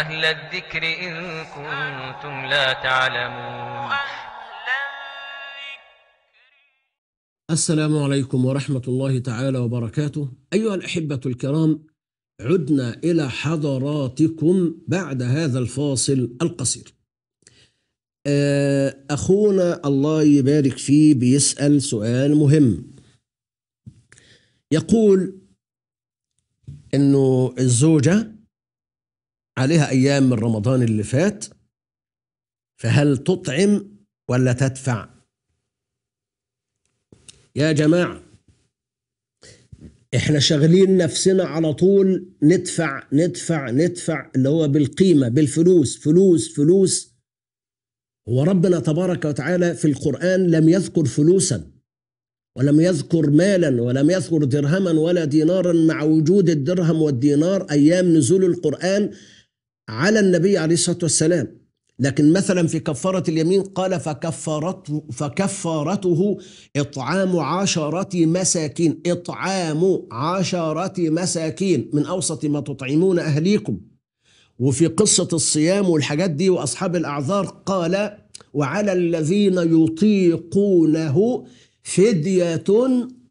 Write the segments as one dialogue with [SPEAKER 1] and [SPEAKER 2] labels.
[SPEAKER 1] أهل الذكر إن كنتم لا تعلمون
[SPEAKER 2] السلام عليكم ورحمة الله تعالى وبركاته أيها الأحبة الكرام عدنا إلى حضراتكم بعد هذا الفاصل القصير آه، أخونا الله يبارك فيه بيسأل سؤال مهم يقول أنه الزوجة عليها أيام من رمضان اللي فات فهل تطعم ولا تدفع يا جماعة احنا شغلين نفسنا على طول ندفع ندفع ندفع اللي هو بالقيمة بالفلوس فلوس فلوس هو ربنا تبارك وتعالى في القرآن لم يذكر فلوسا ولم يذكر مالا ولم يذكر درهما ولا دينارا مع وجود الدرهم والدينار أيام نزول القرآن على النبي عليه الصلاة والسلام لكن مثلا في كفارة اليمين قال فكفارته فكفارته إطعام عشرة مساكين إطعام عشرة مساكين من أوسط ما تطعمون أهليكم وفي قصة الصيام والحاجات دي وأصحاب الأعذار قال وعلى الذين يطيقونه فدية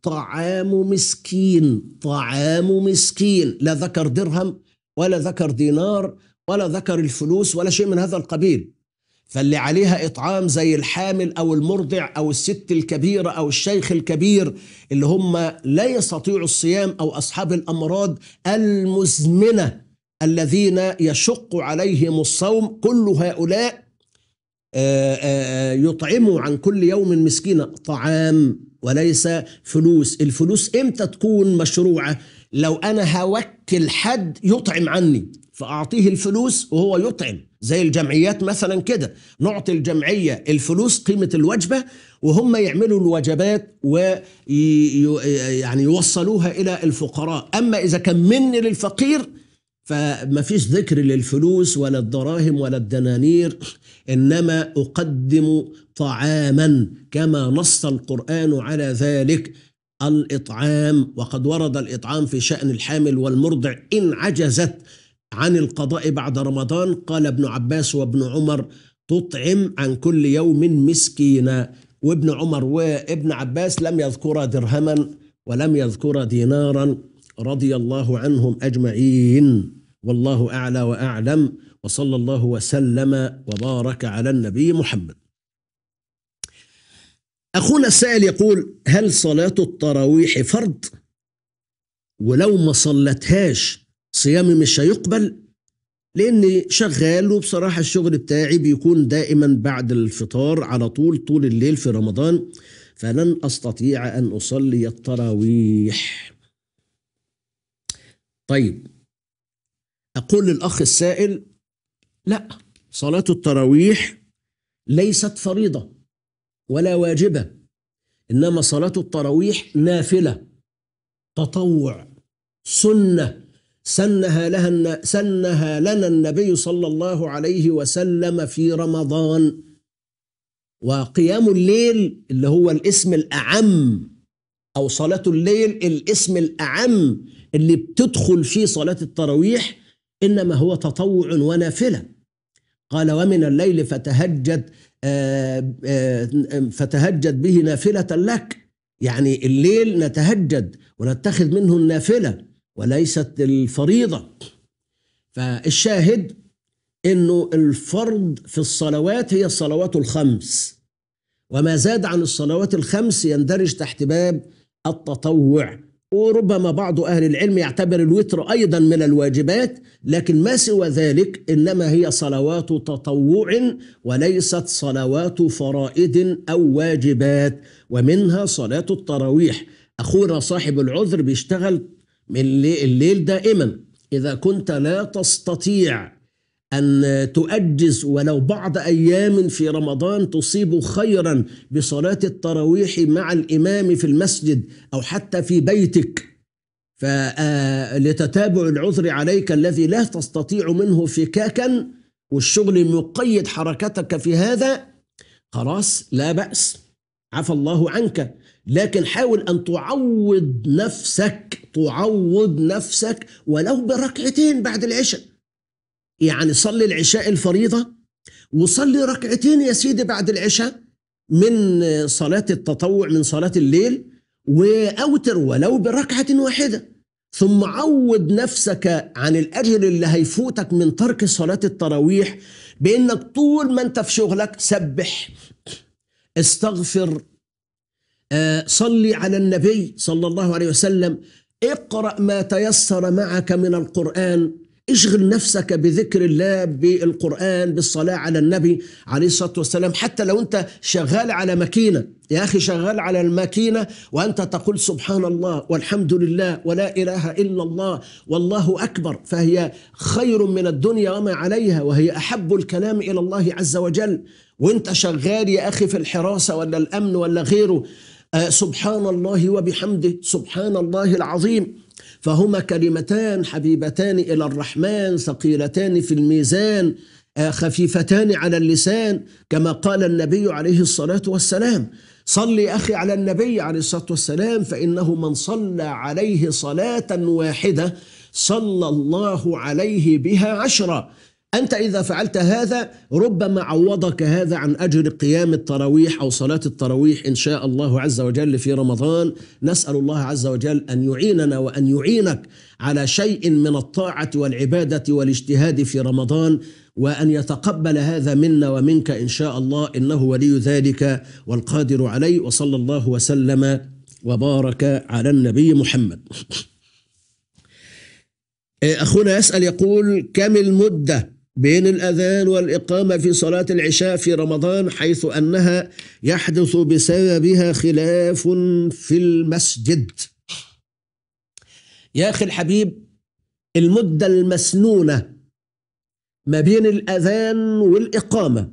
[SPEAKER 2] طعام مسكين طعام مسكين لا ذكر درهم ولا ذكر دينار ولا ذكر الفلوس ولا شيء من هذا القبيل فاللي عليها إطعام زي الحامل أو المرضع أو الست الكبيرة أو الشيخ الكبير اللي هم لا يستطيعوا الصيام أو أصحاب الأمراض المزمنة الذين يشق عليهم الصوم كل هؤلاء آه، آه، يطعموا عن كل يوم مسكينة طعام وليس فلوس الفلوس إمتى تكون مشروعة لو أنا هوكل حد يطعم عني فأعطيه الفلوس وهو يطعم زي الجمعيات مثلا كده نعطي الجمعية الفلوس قيمة الوجبة وهم يعملوا الوجبات ويعني يوصلوها إلى الفقراء أما إذا كان مني للفقير فما فيش ذكر للفلوس ولا الدراهم ولا الدنانير إنما أقدم طعاما كما نص القرآن على ذلك الإطعام وقد ورد الإطعام في شأن الحامل والمرضع إن عجزت عن القضاء بعد رمضان قال ابن عباس وابن عمر تطعم عن كل يوم مسكينا وابن عمر وابن عباس لم يذكر درهما ولم يذكر دينارا رضي الله عنهم اجمعين والله اعلى واعلم وصلى الله وسلم وبارك على النبي محمد اخونا السائل يقول هل صلاه التراويح فرض ولو ما صلتهاش صيامي مش هيقبل لاني شغال وبصراحه الشغل بتاعي بيكون دائما بعد الفطار على طول طول الليل في رمضان فلن استطيع ان اصلي التراويح طيب اقول للاخ السائل لا صلاه التراويح ليست فريضه ولا واجبه انما صلاه التراويح نافله تطوع سنه سنها لها سنها لنا النبي صلى الله عليه وسلم في رمضان وقيام الليل اللي هو الاسم الأعم أو صلاة الليل الاسم الأعم اللي بتدخل فيه صلاة التراويح إنما هو تطوع ونافلة قال ومن الليل فتهجد آه، آه، فتهجد به نافلة لك يعني الليل نتهجد ونتخذ منه النافلة وليست الفريضة فالشاهد انه الفرض في الصلوات هي الصلوات الخمس وما زاد عن الصلوات الخمس يندرج تحت باب التطوع وربما بعض أهل العلم يعتبر الوتر أيضا من الواجبات لكن ما سوى ذلك إنما هي صلوات تطوع وليست صلوات فرائض أو واجبات ومنها صلاة التراويح أخونا صاحب العذر بيشتغل من الليل دائما إذا كنت لا تستطيع أن تؤجز ولو بعض أيام في رمضان تصيب خيرا بصلاة التراويح مع الإمام في المسجد أو حتى في بيتك فلتتابع آه، العذر عليك الذي لا تستطيع منه فكاكا والشغل مقيد حركتك في هذا خلاص لا بأس عفى الله عنك لكن حاول أن تعوض نفسك تعوض نفسك ولو بركعتين بعد العشاء يعني صلي العشاء الفريضة وصلي ركعتين يا سيدي بعد العشاء من صلاة التطوع من صلاة الليل وأوتر ولو بركعة واحدة ثم عوض نفسك عن الأجر اللي هيفوتك من ترك صلاة التراويح بأنك طول ما أنت في شغلك سبح استغفر آه، صلي على النبي صلى الله عليه وسلم اقرأ ما تيسر معك من القرآن اشغل نفسك بذكر الله بالقرآن بالصلاة على النبي عليه الصلاة والسلام حتى لو أنت شغال على ماكينة يا أخي شغال على الماكينة وأنت تقول سبحان الله والحمد لله ولا إله إلا الله والله أكبر فهي خير من الدنيا وما عليها وهي أحب الكلام إلى الله عز وجل وانت شغال يا اخي في الحراسه ولا الامن ولا غيره آه سبحان الله وبحمده سبحان الله العظيم فهما كلمتان حبيبتان الى الرحمن ثقيلتان في الميزان آه خفيفتان على اللسان كما قال النبي عليه الصلاه والسلام صل اخي على النبي عليه الصلاه والسلام فانه من صلى عليه صلاه واحده صلى الله عليه بها عشرا أنت إذا فعلت هذا ربما عوضك هذا عن أجر قيام التراويح أو صلاة التراويح إن شاء الله عز وجل في رمضان نسأل الله عز وجل أن يعيننا وأن يعينك على شيء من الطاعة والعبادة والاجتهاد في رمضان وأن يتقبل هذا منا ومنك إن شاء الله إنه ولي ذلك والقادر عليه وصلى الله وسلم وبارك على النبي محمد إيه، أخونا يسأل يقول كم المدة بين الأذان والإقامة في صلاة العشاء في رمضان حيث أنها يحدث بسببها خلاف في المسجد يا أخي الحبيب المدة المسنونة ما بين الأذان والإقامة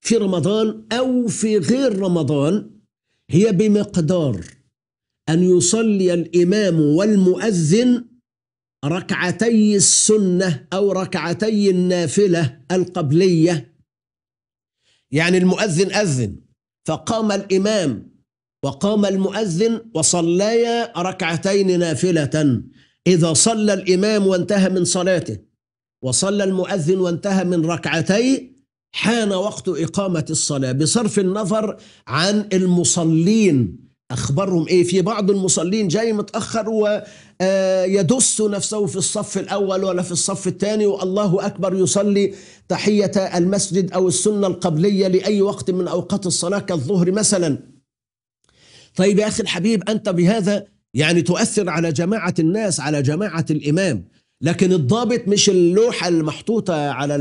[SPEAKER 2] في رمضان أو في غير رمضان هي بمقدار أن يصلي الإمام والمؤذن ركعتي السنة أو ركعتي النافلة القبلية يعني المؤذن أذن فقام الإمام وقام المؤذن وصليا ركعتين نافلة إذا صلى الإمام وانتهى من صلاته وصلى المؤذن وانتهى من ركعتي حان وقت إقامة الصلاة بصرف النظر عن المصلين أخبرهم إيه في بعض المصلين جاي متأخر ويدس آه، نفسه في الصف الأول ولا في الصف الثاني والله أكبر يصلي تحية المسجد أو السنة القبلية لأي وقت من أوقات الصلاة كالظهر مثلا طيب يا أخي الحبيب أنت بهذا يعني تؤثر على جماعة الناس على جماعة الإمام لكن الضابط مش اللوحة المحطوطة على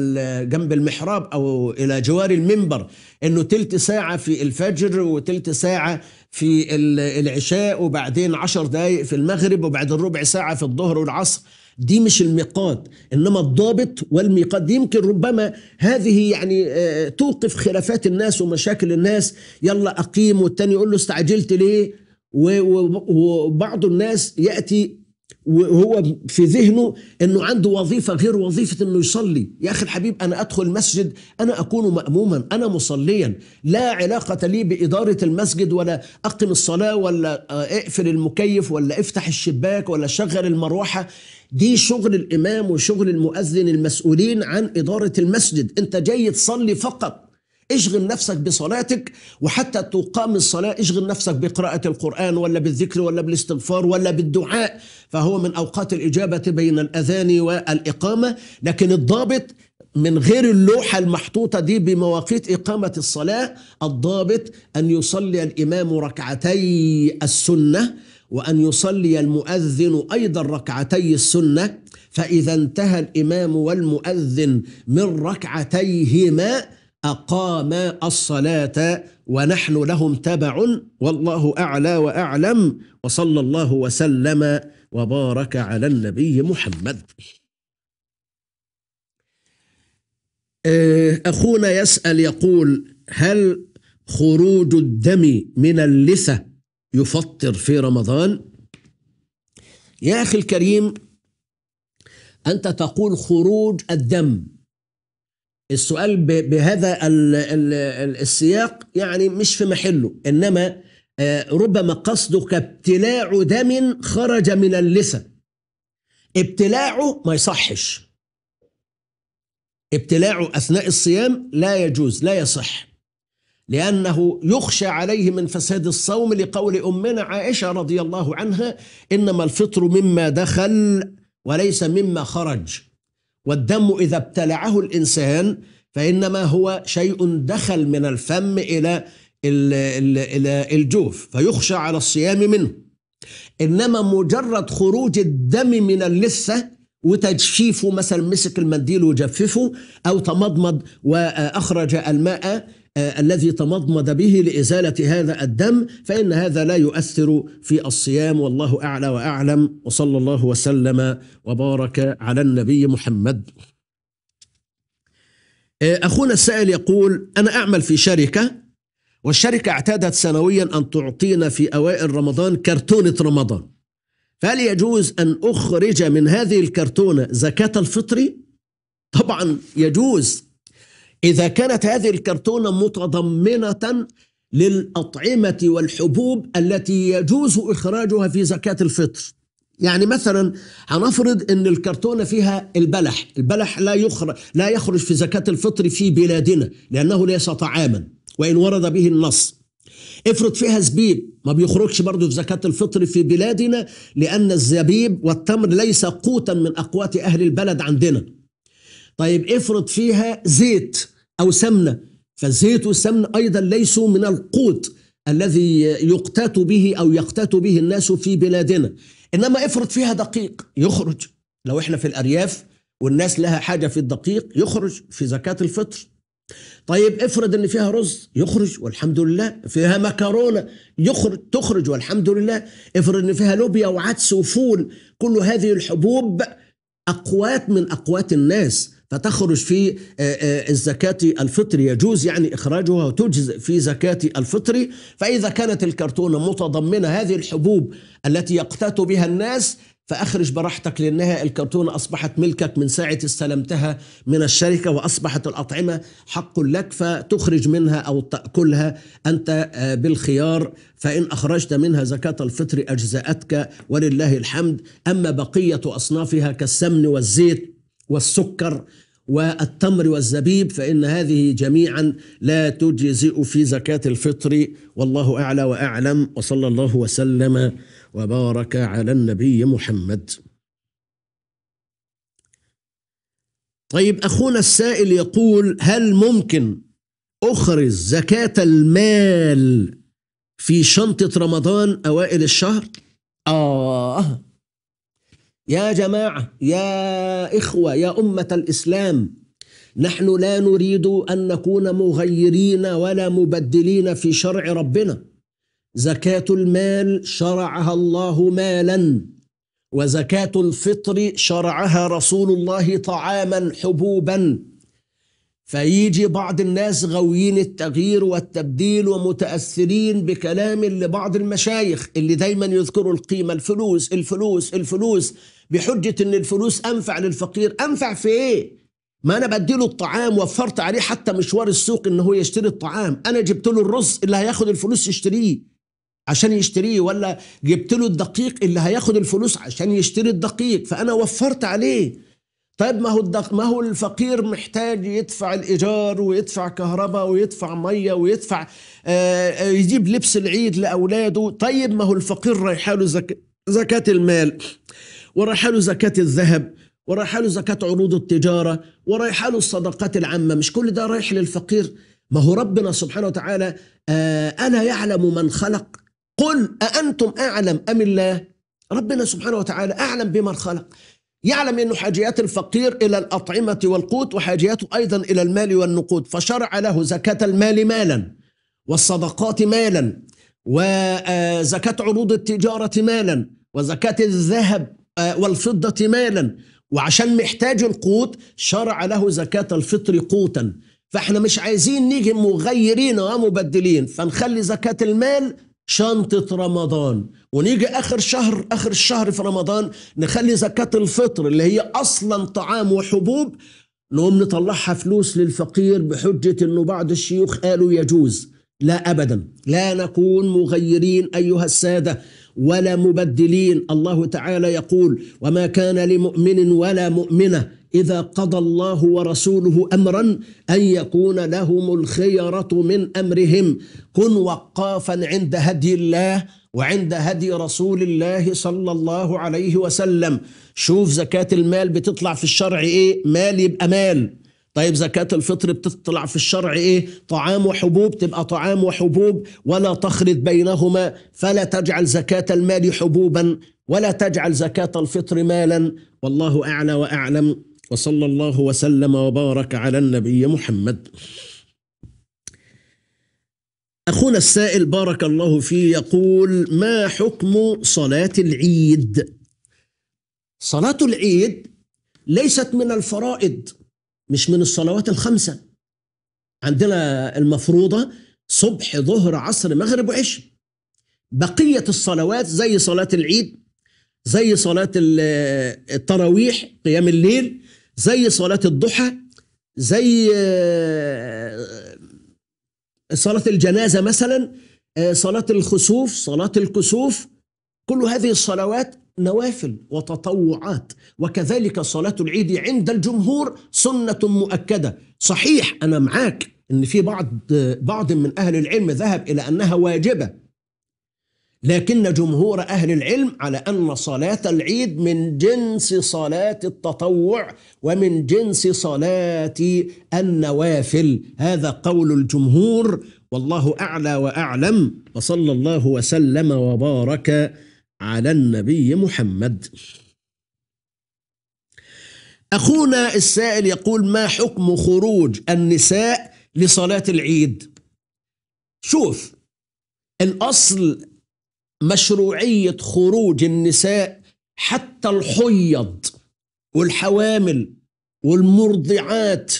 [SPEAKER 2] جنب المحراب أو إلى جوار المنبر إنه تلت ساعة في الفجر وتلت ساعة في العشاء وبعدين عشر دقايق في المغرب وبعدين ربع ساعة في الظهر والعصر دي مش الميقات انما الضابط والميقات يمكن ربما هذه يعني آه، توقف خلافات الناس ومشاكل الناس يلا اقيم والتاني يقول له استعجلت ليه وبعض الناس ياتي وهو في ذهنه انه عنده وظيفه غير وظيفه انه يصلي، يا اخي الحبيب انا ادخل مسجد انا اكون ماموما، انا مصليا، لا علاقه لي باداره المسجد ولا اقم الصلاه ولا آه، اقفل المكيف ولا افتح الشباك ولا شغل المروحه، دي شغل الامام وشغل المؤذن المسؤولين عن اداره المسجد، انت جاي تصلي فقط. اشغل نفسك بصلاتك وحتى تقام الصلاة اشغل نفسك بقراءة القرآن ولا بالذكر ولا بالاستغفار ولا بالدعاء فهو من أوقات الإجابة بين الأذان والإقامة لكن الضابط من غير اللوحة المحطوطة دي بمواقيت إقامة الصلاة الضابط أن يصلي الإمام ركعتي السنة وأن يصلي المؤذن أيضا ركعتي السنة فإذا انتهى الإمام والمؤذن من ركعتيهما أقام الصلاة ونحن لهم تبع والله أعلى وأعلم وصلى الله وسلم وبارك على النبي محمد آه، أخونا يسأل يقول هل خروج الدم من اللثة يفطر في رمضان يا أخي الكريم أنت تقول خروج الدم السؤال بهذا السياق يعني مش في محله انما آه، ربما قصدك ابتلاع دم خرج من اللسان ابتلاعه ما يصحش ابتلاعه اثناء الصيام لا يجوز لا يصح لأنه يخشى عليه من فساد الصوم لقول أمنا عائشة رضي الله عنها إنما الفطر مما دخل وليس مما خرج والدم إذا ابتلعه الإنسان فإنما هو شيء دخل من الفم إلى إلى الجوف فيخشى على الصيام منه إنما مجرد خروج الدم من اللثة وتجفيفه مثلا مسك المنديل وجففه أو تمضمض وأخرج الماء آه، الذي تمضمض به لإزالة هذا الدم فإن هذا لا يؤثر في الصيام والله أعلى وأعلم وصلى الله وسلم وبارك على النبي محمد آه، أخونا السائل يقول أنا أعمل في شركة والشركة اعتادت سنويا أن تعطينا في أوائل رمضان كرتونة رمضان فهل يجوز أن أخرج من هذه الكرتونة زكاة الفطر؟ طبعا يجوز إذا كانت هذه الكرتونة متضمنة للأطعمة والحبوب التي يجوز إخراجها في زكاة الفطر يعني مثلا هنفرض ان الكرتونه فيها البلح، البلح لا يخرج لا يخرج في زكاه الفطر في بلادنا لانه ليس طعاما وان ورد به النص. افرض فيها زبيب ما بيخرجش برضه في زكاه الفطر في بلادنا لان الزبيب والتمر ليس قوتا من اقوات اهل البلد عندنا. طيب افرض فيها زيت أو سمنة فالزيت والسمن أيضا ليسوا من القوت الذي يقتات به أو يقتات به الناس في بلادنا إنما افرض فيها دقيق يخرج لو إحنا في الأرياف والناس لها حاجة في الدقيق يخرج في زكاة الفطر طيب افرض ان فيها رز يخرج والحمد لله فيها مكرونه يخرج تخرج والحمد لله افرض ان فيها لوبيا وعدس وفول كل هذه الحبوب اقوات من اقوات الناس فتخرج في آه، آه، الزكاة الفطر يجوز يعني إخراجها وتجز في زكاة الفطر فإذا كانت الكرتونة متضمنة هذه الحبوب التي يقتات بها الناس فأخرج براحتك لأنها الكرتونة أصبحت ملكك من ساعة استلمتها من الشركة وأصبحت الأطعمة حق لك فتخرج منها أو تأكلها أنت آه، بالخيار فإن أخرجت منها زكاة الفطر أجزأتك ولله الحمد أما بقية أصنافها كالسمن والزيت والسكر والتمر والزبيب فإن هذه جميعا لا تجزئ في زكاة الفطر والله أعلى وأعلم وصلى الله وسلم وبارك على النبي محمد طيب أخونا السائل يقول هل ممكن أخرج زكاة المال في شنطة رمضان أوائل الشهر؟ آه يا جماعة يا إخوة يا أمة الإسلام نحن لا نريد أن نكون مغيرين ولا مبدلين في شرع ربنا زكاة المال شرعها الله مالا وزكاة الفطر شرعها رسول الله طعاما حبوبا فيجي بعض الناس غويين التغيير والتبديل ومتأثرين بكلام لبعض المشايخ اللي دايما يذكروا القيمة الفلوس الفلوس الفلوس بحجة ان الفلوس انفع للفقير انفع في ايه ما انا بديله الطعام وفرت عليه حتى مشوار السوق ان هو يشتري الطعام انا جبت له الرز اللي هياخد الفلوس يشتريه عشان يشتريه ولا جبت له الدقيق اللي هياخد الفلوس عشان يشتري الدقيق فانا وفرت عليه طيب ما هو الدق... ما هو الفقير محتاج يدفع الايجار ويدفع كهرباء ويدفع ميه ويدفع آه, آه، يجيب لبس العيد لاولاده طيب ما هو الفقير رايحاله له زك... زكاه المال ورحلوا زكاة الذهب ورحلوا زكاة عروض التجارة ورحلوا الصدقات العامة مش كل ده رايح للفقير ما هو ربنا سبحانه وتعالى آه ألا يعلم من خلق قل أأنتم أعلم أم الله ربنا سبحانه وتعالى أعلم بمن خلق يعلم أن حاجيات الفقير إلى الأطعمة والقوت وحاجياته أيضا إلى المال والنقود فشرع له زكاة المال مالا والصدقات مالا وزكاة عروض التجارة مالا وزكاة الذهب آه، والفضة مالا وعشان محتاج القوت شرع له زكاة الفطر قوتا فاحنا مش عايزين نيجي مغيرين ومبدلين آه، فنخلي زكاة المال شنطة رمضان ونيجي آخر شهر آخر الشهر في رمضان نخلي زكاة الفطر اللي هي أصلا طعام وحبوب نقوم نطلعها فلوس للفقير بحجة أنه بعض الشيوخ قالوا يجوز لا أبدا لا نكون مغيرين أيها السادة ولا مبدلين الله تعالى يقول وما كان لمؤمن ولا مؤمنة إذا قضى الله ورسوله أمرا أن يكون لهم الخيرة من أمرهم كن وقافا عند هدي الله وعند هدي رسول الله صلى الله عليه وسلم شوف زكاة المال بتطلع في الشرع إيه مال يبقى مال طيب زكاة الفطر بتطلع في الشرع ايه طعام وحبوب تبقى طعام وحبوب ولا تخلط بينهما فلا تجعل زكاة المال حبوبا ولا تجعل زكاة الفطر مالا والله أعلى وأعلم وصلى الله وسلم وبارك على النبي محمد أخونا السائل بارك الله فيه يقول ما حكم صلاة العيد صلاة العيد ليست من الفرائض مش من الصلوات الخمسة عندنا المفروضة صبح ظهر عصر مغرب وعشاء بقية الصلوات زي صلاة العيد زي صلاة التراويح قيام الليل زي صلاة الضحى زي آه، صلاة الجنازة مثلا آه، صلاة الخسوف صلاة الكسوف كل هذه الصلوات نوافل وتطوعات وكذلك صلاة العيد عند الجمهور سنة مؤكدة صحيح أنا معاك أن في بعض بعض من أهل العلم ذهب إلى أنها واجبة لكن جمهور أهل العلم على أن صلاة العيد من جنس صلاة التطوع ومن جنس صلاة النوافل هذا قول الجمهور والله أعلى وأعلم وصلى الله وسلم وبارك على النبي محمد اخونا السائل يقول ما حكم خروج النساء لصلاه العيد شوف الاصل مشروعيه خروج النساء حتى الحيض والحوامل والمرضعات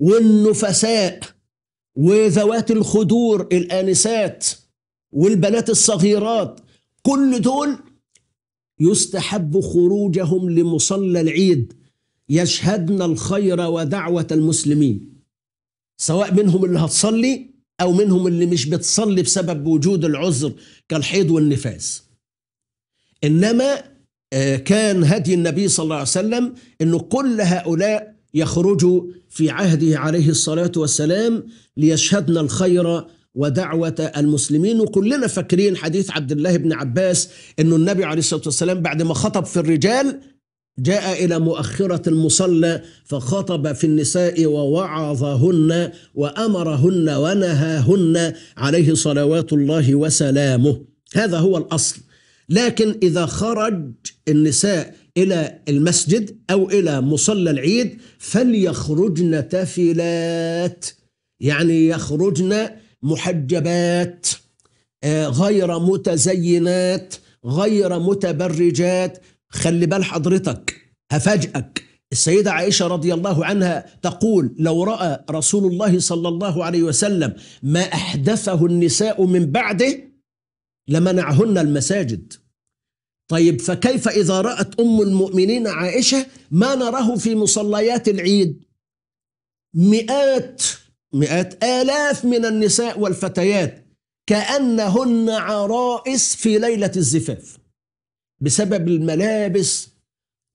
[SPEAKER 2] والنفساء وذوات الخدور الانسات والبنات الصغيرات كل دول يستحب خروجهم لمصلى العيد يشهدن الخير ودعوة المسلمين سواء منهم اللي هتصلي أو منهم اللي مش بتصلي بسبب وجود العذر كالحيض والنفاس إنما آه، كان هدي النبي صلى الله عليه وسلم أن كل هؤلاء يخرجوا في عهده عليه الصلاة والسلام ليشهدن الخير ودعوة المسلمين وكلنا فاكرين حديث عبد الله بن عباس أنه النبي عليه الصلاة والسلام بعد ما خطب في الرجال جاء إلى مؤخرة المصلى فخطب في النساء ووعظهن وأمرهن ونهاهن عليه صلوات الله وسلامه هذا هو الأصل لكن إذا خرج النساء إلى المسجد أو إلى مصلى العيد فليخرجن تافلات يعني يخرجن محجبات آه، غير متزينات غير متبرجات خلي بال حضرتك هفاجئك السيدة عائشة رضي الله عنها تقول لو رأى رسول الله صلى الله عليه وسلم ما أحدثه النساء من بعده لمنعهن المساجد طيب فكيف إذا رأت أم المؤمنين عائشة ما نراه في مصليات العيد مئات مئات آلاف من النساء والفتيات كأنهن عرائس في ليلة الزفاف بسبب الملابس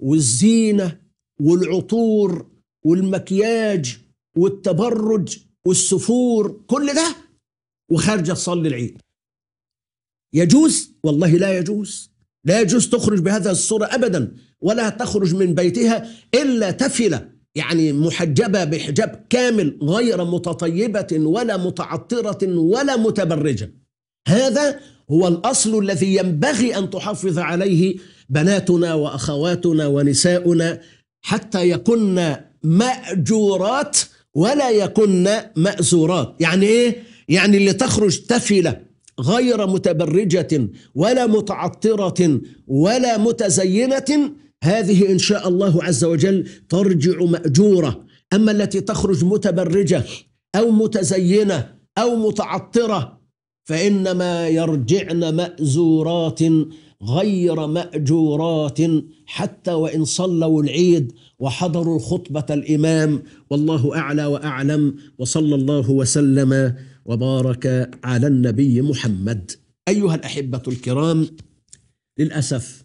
[SPEAKER 2] والزينة والعطور والمكياج والتبرج والسفور كل ده وخارجة تصلي العيد يجوز والله لا يجوز لا يجوز تخرج بهذه الصورة أبدا ولا تخرج من بيتها إلا تفلة يعني محجبة بحجاب كامل غير متطيبة ولا متعطرة ولا متبرجة هذا هو الأصل الذي ينبغي أن تحافظ عليه بناتنا وأخواتنا ونساؤنا حتى يكن مأجورات ولا يكن مأزورات يعني إيه؟ يعني اللي تخرج تفلة غير متبرجة ولا متعطرة ولا متزينة هذه إن شاء الله عز وجل ترجع مأجورة أما التي تخرج متبرجة أو متزينة أو متعطرة فإنما يرجعن مأزورات غير مأجورات حتى وإن صلوا العيد وحضروا خطبة الإمام والله أعلى وأعلم وصلى الله وسلم وبارك على النبي محمد أيها الأحبة الكرام للأسف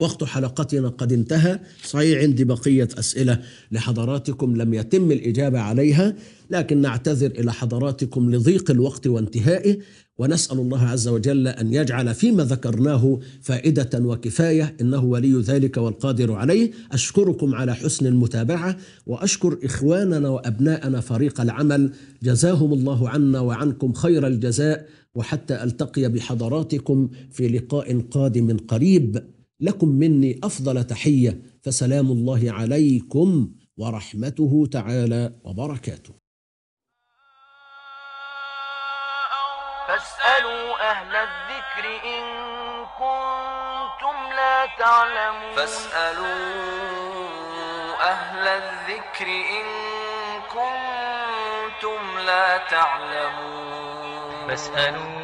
[SPEAKER 2] وقت حلقتنا قد انتهى صحيح عندي بقية أسئلة لحضراتكم لم يتم الإجابة عليها لكن نعتذر إلى حضراتكم لضيق الوقت وانتهائه ونسأل الله عز وجل أن يجعل فيما ذكرناه فائدة وكفاية إنه ولي ذلك والقادر عليه أشكركم على حسن المتابعة وأشكر إخواننا وأبناءنا فريق العمل جزاهم الله عنا وعنكم خير الجزاء وحتى ألتقي بحضراتكم في لقاء قادم قريب لكم مني أفضل تحية فسلام الله عليكم ورحمته تعالى وبركاته
[SPEAKER 3] فاسألوا أهل الذكر إن كنتم لا تعلمون فاسألوا أهل الذكر إن كنتم لا تعلمون فاسألوا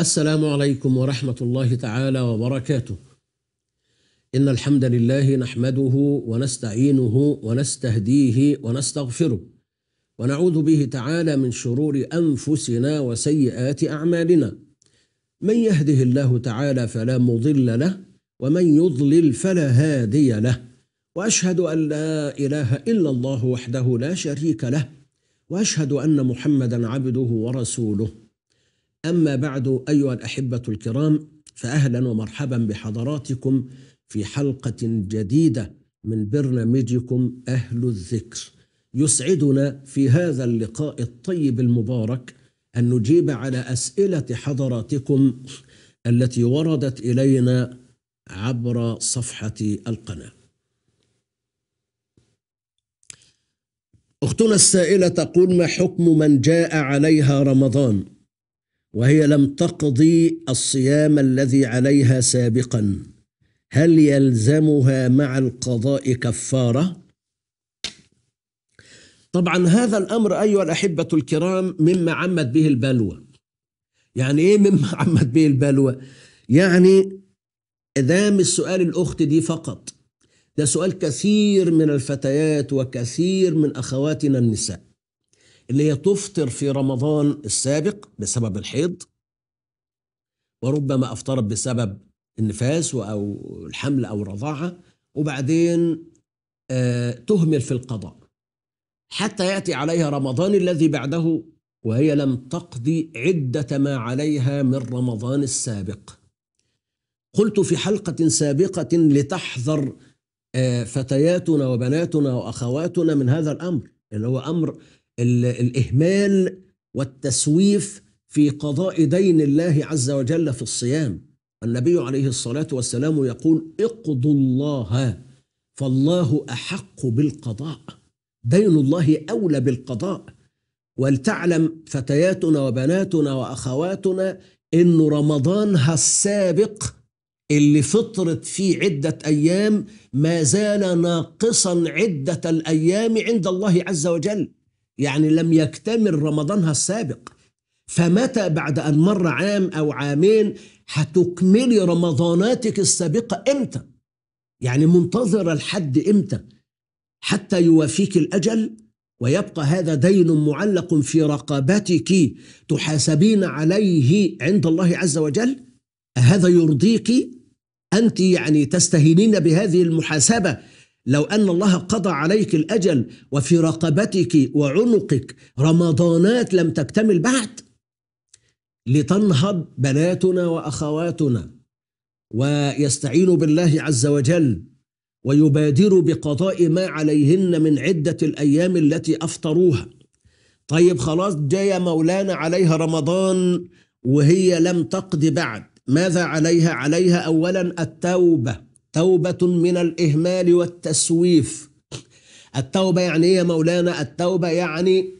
[SPEAKER 2] السلام عليكم ورحمة الله تعالى وبركاته. إن الحمد لله نحمده ونستعينه ونستهديه ونستغفره. ونعوذ به تعالى من شرور أنفسنا وسيئات أعمالنا. من يهده الله تعالى فلا مضل له ومن يضلل فلا هادي له. واشهد ان لا اله الا الله وحده لا شريك له واشهد ان محمدا عبده ورسوله أما بعد أيها الأحبة الكرام فأهلا ومرحبا بحضراتكم في حلقة جديدة من برنامجكم أهل الذكر يسعدنا في هذا اللقاء الطيب المبارك أن نجيب على أسئلة حضراتكم التي وردت إلينا عبر صفحة القناة أختنا السائلة تقول ما حكم من جاء عليها رمضان وهي لم تقضي الصيام الذي عليها سابقا هل يلزمها مع القضاء كفاره طبعا هذا الامر ايها الاحبه الكرام مما عمت به البلوى يعني ايه مما عمت به البلوى يعني اذا مش سؤال الاخت دي فقط ده سؤال كثير من الفتيات وكثير من اخواتنا النساء اللي هي تفطر في رمضان السابق بسبب الحيض وربما أفطرت بسبب النفاس أو الحمل أو الرضاعة وبعدين آه، تهمل في القضاء حتى يأتي عليها رمضان الذي بعده وهي لم تقضي عدة ما عليها من رمضان السابق قلت في حلقة سابقة لتحذر آه، فتياتنا وبناتنا وأخواتنا من هذا الأمر اللي هو أمر الإهمال والتسويف في قضاء دين الله عز وجل في الصيام النبي عليه الصلاة والسلام يقول اقضوا الله فالله أحق بالقضاء دين الله أولى بالقضاء ولتعلم فتياتنا وبناتنا وأخواتنا إن رمضانها السابق اللي فطرت فيه عدة أيام ما زال ناقصا عدة الأيام عند الله عز وجل يعني لم يكتمل رمضانها السابق فمتى بعد أن مر عام أو عامين هتكملي رمضاناتك السابقة إمتى؟ يعني منتظرة الحد إمتى؟ حتى يوافيك الأجل ويبقى هذا دين معلق في رقبتك تحاسبين عليه عند الله عز وجل هذا يرضيك أنت يعني تستهينين بهذه المحاسبة لو أن الله قضى عليك الأجل وفي رقبتك وعنقك رمضانات لم تكتمل بعد لتنهض بناتنا وأخواتنا ويستعينوا بالله عز وجل ويبادروا بقضاء ما عليهن من عدة الأيام التي أفطروها طيب خلاص جاي مولانا عليها رمضان وهي لم تقض بعد ماذا عليها؟ عليها أولا التوبة توبة من الإهمال والتسويف التوبة يعني إيه يا مولانا التوبة يعني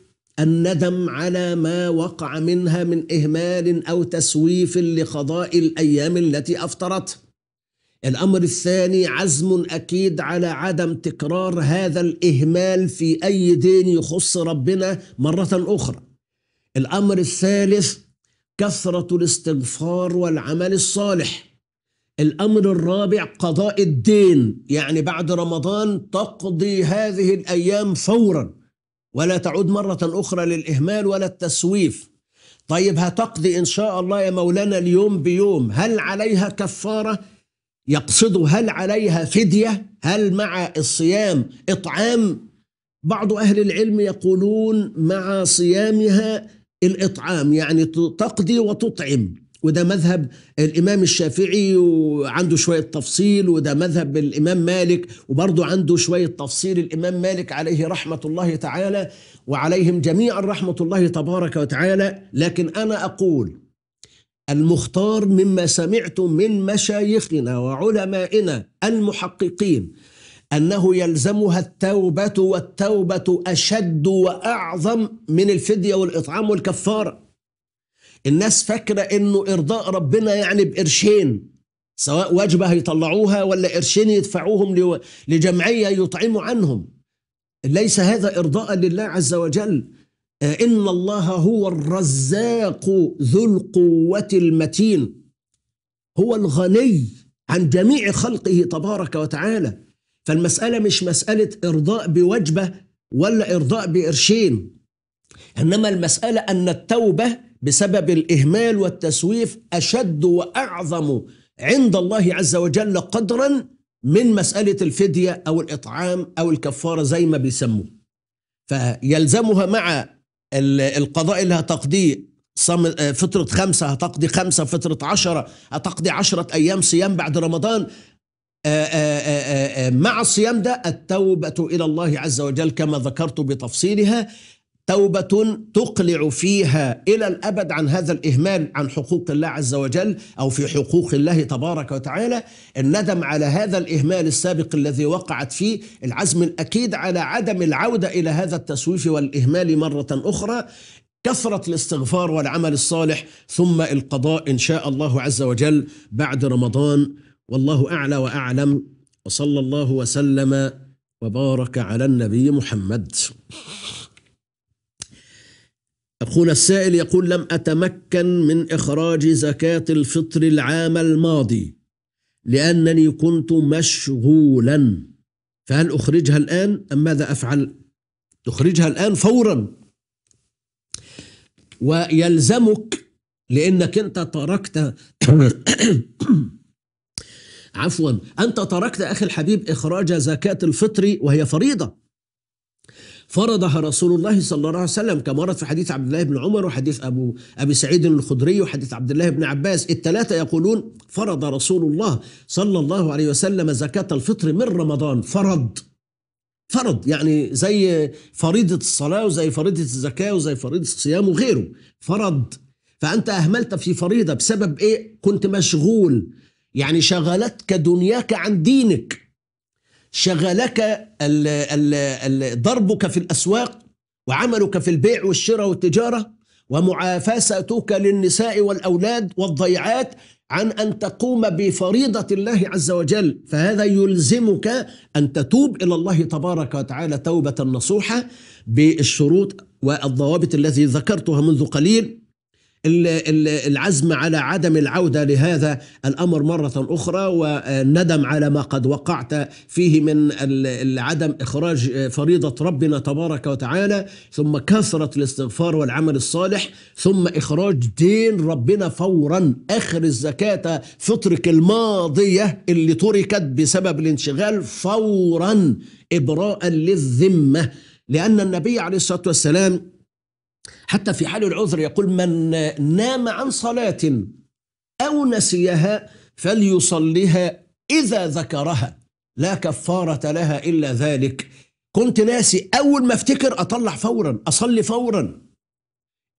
[SPEAKER 2] الندم على ما وقع منها من إهمال أو تسويف لقضاء الأيام التي أفطرت الأمر الثاني عزم أكيد على عدم تكرار هذا الإهمال في أي دين يخص ربنا مرة أخرى الأمر الثالث كثرة الاستغفار والعمل الصالح الأمر الرابع قضاء الدين يعني بعد رمضان تقضي هذه الأيام فورا ولا تعود مرة أخرى للإهمال ولا التسويف طيب هتقضي إن شاء الله يا مولانا اليوم بيوم هل عليها كفارة؟ يقصد هل عليها فدية؟ هل مع الصيام إطعام؟ بعض أهل العلم يقولون مع صيامها الإطعام يعني تقضي وتطعم وده مذهب الامام الشافعي وعنده شويه تفصيل وده مذهب الامام مالك وبرضه عنده شويه تفصيل الامام مالك عليه رحمه الله تعالى وعليهم جميعا رحمه الله تبارك وتعالى لكن انا اقول المختار مما سمعت من مشايخنا وعلمائنا المحققين انه يلزمها التوبه والتوبه اشد واعظم من الفديه والاطعام والكفاره الناس فاكرة انه ارضاء ربنا يعني بقرشين سواء وجبة هيطلعوها ولا قرشين يدفعوهم لجمعية يطعموا عنهم ليس هذا ارضاء لله عز وجل آه، إن الله هو الرزاق ذو القوة المتين هو الغني عن جميع خلقه تبارك وتعالى فالمسألة مش مسألة إرضاء بوجبة ولا إرضاء بقرشين إنما المسألة أن التوبة بسبب الإهمال والتسويف أشد وأعظم عند الله عز وجل قدرا من مسألة الفدية أو الإطعام أو الكفارة زي ما بيسموه فيلزمها مع القضاء اللي هتقضيه فطرة خمسة هتقضي خمسة فطرة عشرة هتقضي عشرة أيام صيام بعد رمضان آه، آه، آه، مع الصيام ده التوبة إلى الله عز وجل كما ذكرت بتفصيلها توبة تقلع فيها إلى الأبد عن هذا الإهمال عن حقوق الله عز وجل أو في حقوق الله تبارك وتعالى الندم على هذا الإهمال السابق الذي وقعت فيه العزم الأكيد على عدم العودة إلى هذا التسويف والإهمال مرة أخرى كثرة الاستغفار والعمل الصالح ثم القضاء إن شاء الله عز وجل بعد رمضان والله أعلى وأعلم وصلى الله وسلم وبارك على النبي محمد أخونا السائل يقول لم أتمكن من إخراج زكاة الفطر العام الماضي لأنني كنت مشغولا فهل أخرجها الآن أم ماذا أفعل؟ تخرجها الآن فورا ويلزمك لأنك أنت تركت عفوا أنت تركت أخي الحبيب إخراج زكاة الفطر وهي فريضة فرضها رسول الله صلى الله عليه وسلم كما ورد في حديث عبد الله بن عمر وحديث أبو أبي سعيد الخدري وحديث عبد الله بن عباس الثلاثة يقولون فرض رسول الله صلى الله عليه وسلم زكاة الفطر من رمضان فرض فرض يعني زي فريضة الصلاة وزي فريضة الزكاة وزي فريضة الصيام وغيره فرض فأنت أهملت في فريضة بسبب إيه؟ كنت مشغول يعني شغلتك دنياك عن دينك شغلك ضربك في الأسواق وعملك في البيع والشراء والتجارة ومعافستك للنساء والأولاد والضيعات عن أن تقوم بفريضة الله عز وجل فهذا يلزمك أن تتوب إلى الله تبارك وتعالى توبة نصوحة بالشروط والضوابط التي ذكرتها منذ قليل العزم على عدم العودة لهذا الأمر مرة أخرى والندم على ما قد وقعت فيه من عدم إخراج فريضة ربنا تبارك وتعالى ثم كثرة الاستغفار والعمل الصالح ثم إخراج دين ربنا فورا آخر الزكاة فطرك الماضية اللي تركت بسبب الانشغال فورا إبراء للذمة لأن النبي عليه الصلاة والسلام حتى في حال العذر يقول من نام عن صلاة أو نسيها فليصليها إذا ذكرها لا كفارة لها إلا ذلك كنت ناسي أول ما افتكر أطلع فورا أصلي فورا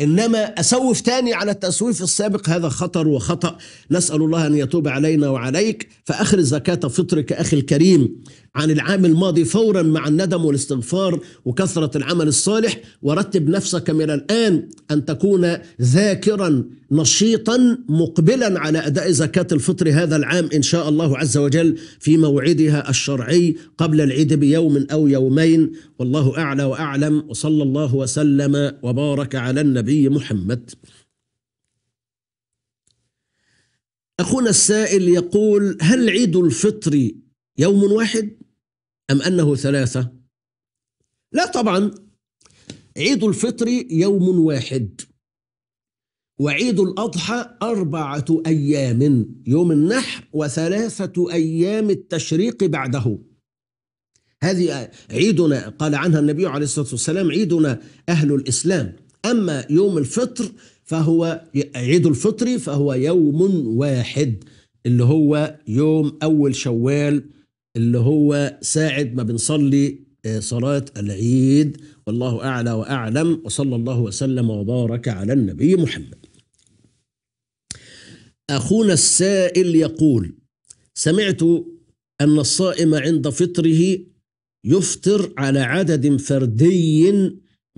[SPEAKER 2] إنما أسوف تاني على التسويف السابق هذا خطر وخطأ نسأل الله أن يتوب علينا وعليك فأخر زكاة فطرك أخي الكريم عن العام الماضي فورا مع الندم والاستغفار وكثرة العمل الصالح ورتب نفسك من الآن أن تكون ذاكرا نشيطا مقبلا على أداء زكاة الفطر هذا العام إن شاء الله عز وجل في موعدها الشرعي قبل العيد بيوم أو يومين والله أعلى وأعلم وصلى الله وسلم وبارك على النبي محمد أخونا السائل يقول هل عيد الفطر يوم واحد؟ أم أنه ثلاثة لا طبعا عيد الفطر يوم واحد وعيد الأضحى أربعة أيام يوم النحر وثلاثة أيام التشريق بعده هذه عيدنا قال عنها النبي عليه الصلاة والسلام عيدنا أهل الإسلام أما يوم الفطر فهو عيد الفطر فهو يوم واحد اللي هو يوم أول شوال اللي هو ساعد ما بنصلي آه، صلاة العيد والله أعلى وأعلم وصلى الله وسلم وبارك على النبي محمد أخونا السائل يقول سمعت أن الصائم عند فطره يفطر على عدد فردي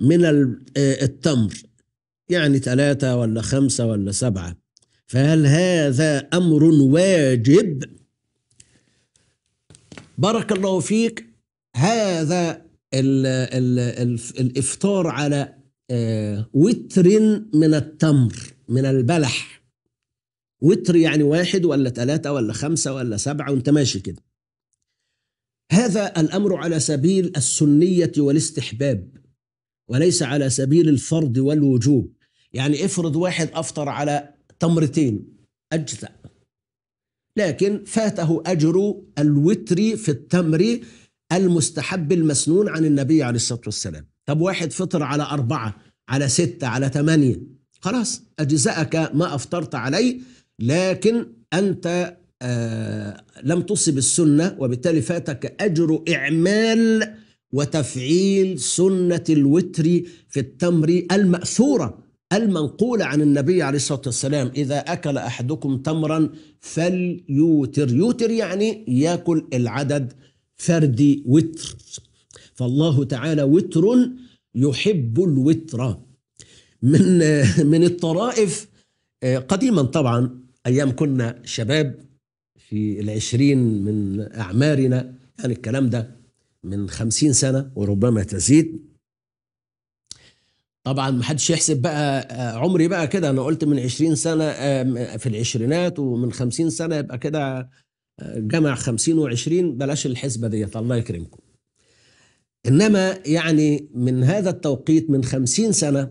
[SPEAKER 2] من آه، التمر يعني ثلاثة ولا خمسة ولا سبعة فهل هذا أمر واجب بارك الله فيك هذا الـ الـ الـ الافطار على آه، وتر من التمر من البلح وتر يعني واحد ولا ثلاثة ولا خمسة ولا سبعة وانت ماشي كده هذا الأمر على سبيل السنية والاستحباب وليس على سبيل الفرض والوجوب يعني افرض واحد أفطر على تمرتين أجزأ لكن فاته أجر الوتر في التمر المستحب المسنون عن النبي عليه الصلاة والسلام طب واحد فطر على أربعة على ستة على ثمانية خلاص أجزأك ما أفطرت عليه لكن أنت آه لم تصب السنة وبالتالي فاتك أجر إعمال وتفعيل سنة الوتر في التمر المأثورة المنقولة عن النبي عليه الصلاة والسلام إذا أكل أحدكم تمرا فليوتر يوتر يعني يأكل العدد فردي وتر فالله تعالى وتر يحب الوتر من من الطرائف آه، قديما طبعا أيام كنا شباب في العشرين من أعمارنا يعني الكلام ده من خمسين سنة وربما تزيد طبعا ما حدش يحسب بقى آه، عمري بقى كده انا قلت من 20 سنه آه، في العشرينات ومن 50 سنه يبقى كده آه، جمع 50 و20 بلاش الحسبه ديت الله يكرمكم انما يعني من هذا التوقيت من 50 سنه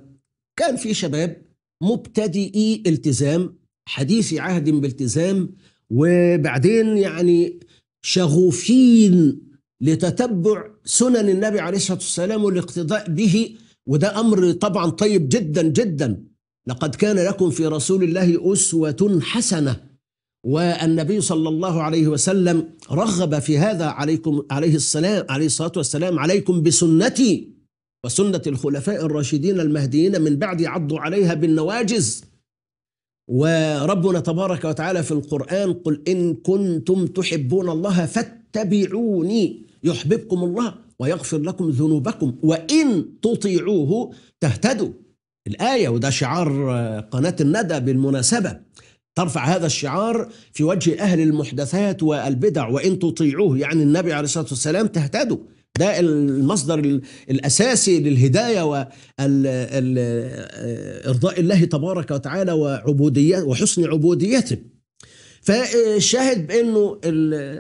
[SPEAKER 2] كان في شباب مبتدئي التزام حديثي عهد بالتزام وبعدين يعني شغوفين لتتبع سنن النبي عليه الصلاه والسلام والاقتداء به وده امر طبعا طيب جدا جدا لقد كان لكم في رسول الله اسوه حسنه والنبي صلى الله عليه وسلم رغب في هذا عليكم عليه السلام عليه الصلاه والسلام عليكم بسنتي وسنه الخلفاء الراشدين المهديين من بعد عضوا عليها بالنواجز وربنا تبارك وتعالى في القران قل ان كنتم تحبون الله فاتبعوني يحببكم الله ويغفر لكم ذنوبكم وإن تطيعوه تهتدوا الآية وده شعار آه، قناة الندى بالمناسبة ترفع هذا الشعار في وجه أهل المحدثات والبدع وإن تطيعوه يعني النبي عليه الصلاة والسلام تهتدوا ده المصدر الأساسي للهداية وإرضاء آه، الله تبارك وتعالى وعبودية وحسن عبوديته فالشاهد بانه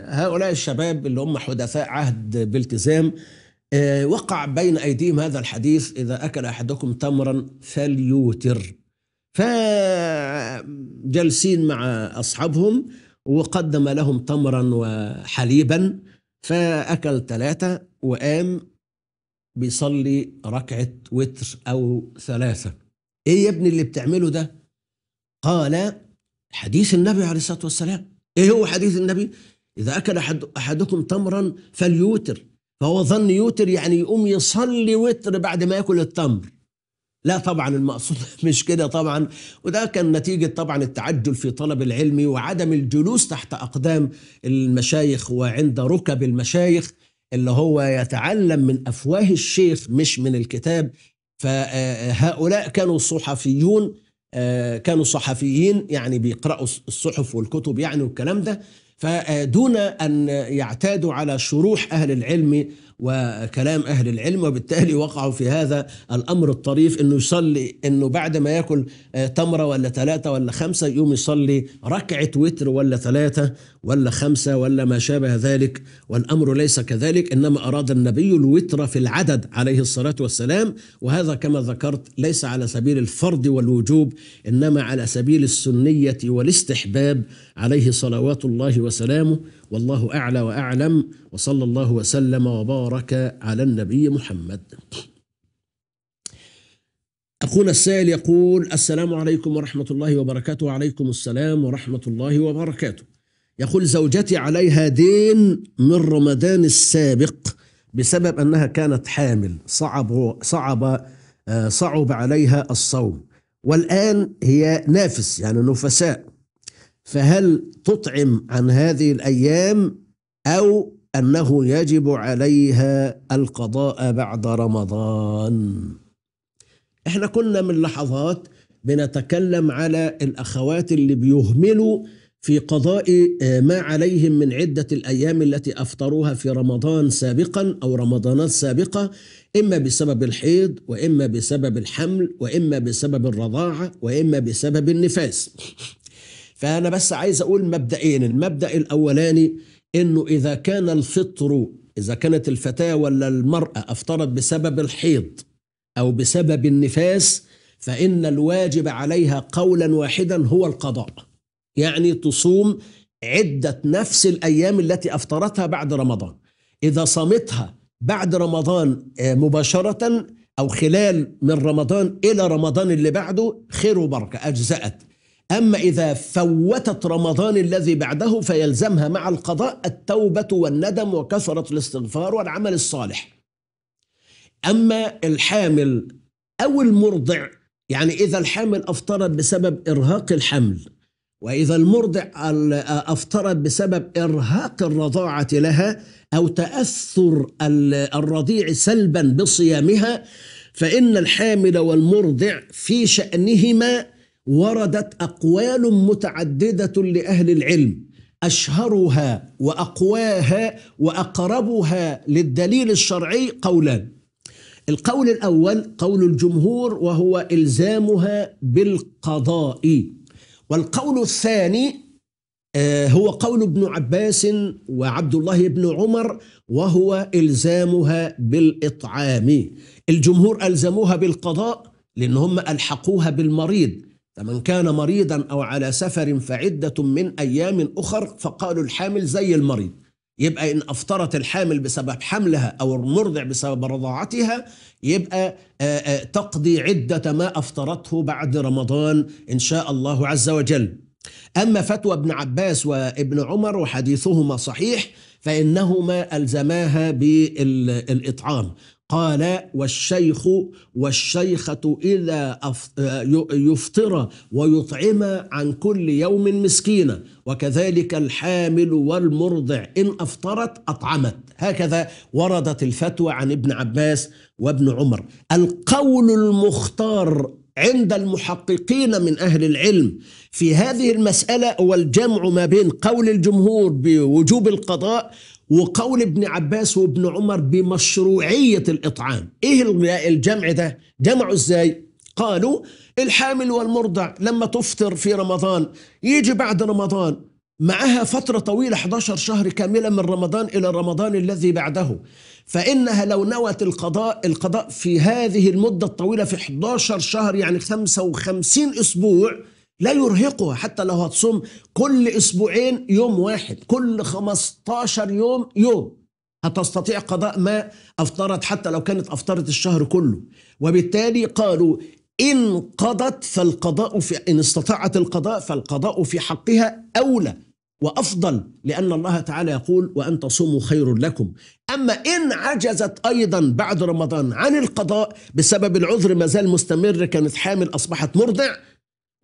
[SPEAKER 2] هؤلاء الشباب اللي هم حدثاء عهد بالتزام آه، وقع بين ايديهم هذا الحديث اذا اكل احدكم تمرا فليوتر فجالسين مع اصحابهم وقدم لهم تمرا وحليبا فاكل ثلاثه وقام بيصلي ركعه وتر او ثلاثه ايه يا ابني اللي بتعمله ده قال حديث النبي عليه الصلاة والسلام إيه هو حديث النبي إذا أكل أحد أحدكم تمرا فليوتر فهو ظن يوتر يعني يقوم يصلي وتر بعد ما ياكل التمر لا طبعا المقصود مش كده طبعا وده كان نتيجة طبعا التعجل في طلب العلم وعدم الجلوس تحت أقدام المشايخ وعند ركب المشايخ اللي هو يتعلم من أفواه الشيخ مش من الكتاب فهؤلاء كانوا صحفيون آه، كانوا صحفيين يعني بيقرأوا الصحف والكتب يعني والكلام ده فدون أن يعتادوا على شروح أهل العلم وكلام أهل العلم وبالتالي وقعوا في هذا الأمر الطريف أنه يصلي أنه بعد ما يأكل آه، تمرة ولا ثلاثة ولا خمسة يقوم يصلي ركعة وتر ولا ثلاثة ولا خمسة ولا ما شابه ذلك والأمر ليس كذلك إنما أراد النبي الوتر في العدد عليه الصلاة والسلام وهذا كما ذكرت ليس على سبيل الفرض والوجوب إنما على سبيل السنية والاستحباب عليه صلوات الله وسلامه والله اعلى واعلم وصلى الله وسلم وبارك على النبي محمد. اخونا السائل يقول السلام عليكم ورحمه الله وبركاته وعليكم السلام ورحمه الله وبركاته. يقول زوجتي عليها دين من رمضان السابق بسبب انها كانت حامل صعب صعب آه، صعب عليها الصوم والان هي نافس يعني نفساء فهل تطعم عن هذه الايام او انه يجب عليها القضاء بعد رمضان احنا كنا من لحظات بنتكلم على الاخوات اللي بيهملوا في قضاء آه، ما عليهم من عدة الأيام التي أفطروها في رمضان سابقا أو رمضانات سابقة إما بسبب الحيض وإما بسبب الحمل وإما بسبب الرضاعة وإما بسبب النفاس فأنا بس عايز أقول مبدئين المبدأ الأولاني أنه إذا كان الفطر إذا كانت الفتاة ولا المرأة أفطرت بسبب الحيض أو بسبب النفاس فإن الواجب عليها قولا واحدا هو القضاء يعني تصوم عدة نفس الأيام التي أفطرتها بعد رمضان إذا صامتها بعد رمضان آه، مباشرة أو خلال من رمضان إلى رمضان اللي بعده خير وبركة أجزأت أما إذا فوتت رمضان الذي بعده فيلزمها مع القضاء التوبة والندم وكثرة الاستغفار والعمل الصالح أما الحامل أو المرضع يعني إذا الحامل أفطرت بسبب إرهاق الحمل وإذا المرضع أفطرت بسبب إرهاق الرضاعة لها أو تأثر الرضيع سلبا بصيامها فإن الحامل والمرضع في شأنهما وردت أقوال متعددة لأهل العلم أشهرها وأقواها وأقربها للدليل الشرعي قولان القول الأول قول الجمهور وهو إلزامها بالقضاء والقول الثاني آه، هو قول ابن عباس وعبد الله بن عمر وهو إلزامها بالإطعام الجمهور ألزموها بالقضاء لأن هم ألحقوها بالمريض فمن كان مريضا أو على سفر فعدة من أيام أخر فقالوا الحامل زي المريض يبقى إن أفطرت الحامل بسبب حملها أو المرضع بسبب رضاعتها يبقى تقضي عدة ما أفطرته بعد رمضان إن شاء الله عز وجل أما فتوى ابن عباس وابن عمر وحديثهما صحيح فإنهما ألزماها بالإطعام قال والشيخ والشيخة إذا يفطر ويطعم عن كل يوم مسكينة وكذلك الحامل والمرضع إن أفطرت أطعمت هكذا وردت الفتوى عن ابن عباس وابن عمر القول المختار عند المحققين من أهل العلم في هذه المسألة هو الجمع ما بين قول الجمهور بوجوب القضاء وقول ابن عباس وابن عمر بمشروعية الإطعام إيه الجمع ده؟ جمعوا إزاي؟ قالوا الحامل والمرضع لما تفطر في رمضان يجي بعد رمضان معها فترة طويلة 11 شهر كاملة من رمضان إلى رمضان الذي بعده فإنها لو نوت القضاء القضاء في هذه المدة الطويلة في 11 شهر يعني 55 أسبوع لا يرهقها حتى لو هتصوم كل أسبوعين يوم واحد كل 15 يوم يوم هتستطيع قضاء ما أفطرت حتى لو كانت أفطرت الشهر كله وبالتالي قالوا إن قضت فالقضاء في إن استطاعت القضاء فالقضاء في حقها أولى وافضل لان الله تعالى يقول وان تصوموا خير لكم اما ان عجزت ايضا بعد رمضان عن القضاء بسبب العذر ما زال مستمر كانت حامل اصبحت مرضع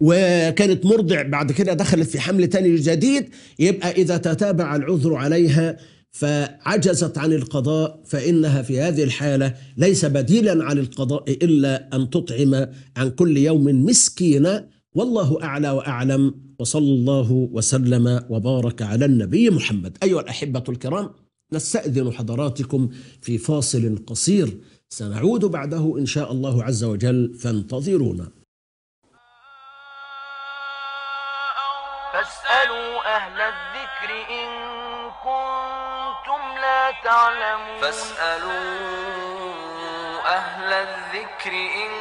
[SPEAKER 2] وكانت مرضع بعد كده دخلت في حمل تاني جديد يبقى اذا تتابع العذر عليها فعجزت عن القضاء فإنها في هذه الحالة ليس بديلا عن القضاء إلا أن تطعم عن كل يوم مسكينا والله أعلى وأعلم وصلى الله وسلم وبارك على النبي محمد أيها الأحبة الكرام نستأذن حضراتكم في فاصل قصير سنعود بعده إن شاء الله عز وجل فانتظرونا
[SPEAKER 3] فاسألوا أهل الذكر إن كنتم لا تعلمون فاسألوا أهل الذكر إن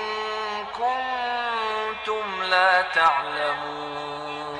[SPEAKER 3] كنتم لا تعلمون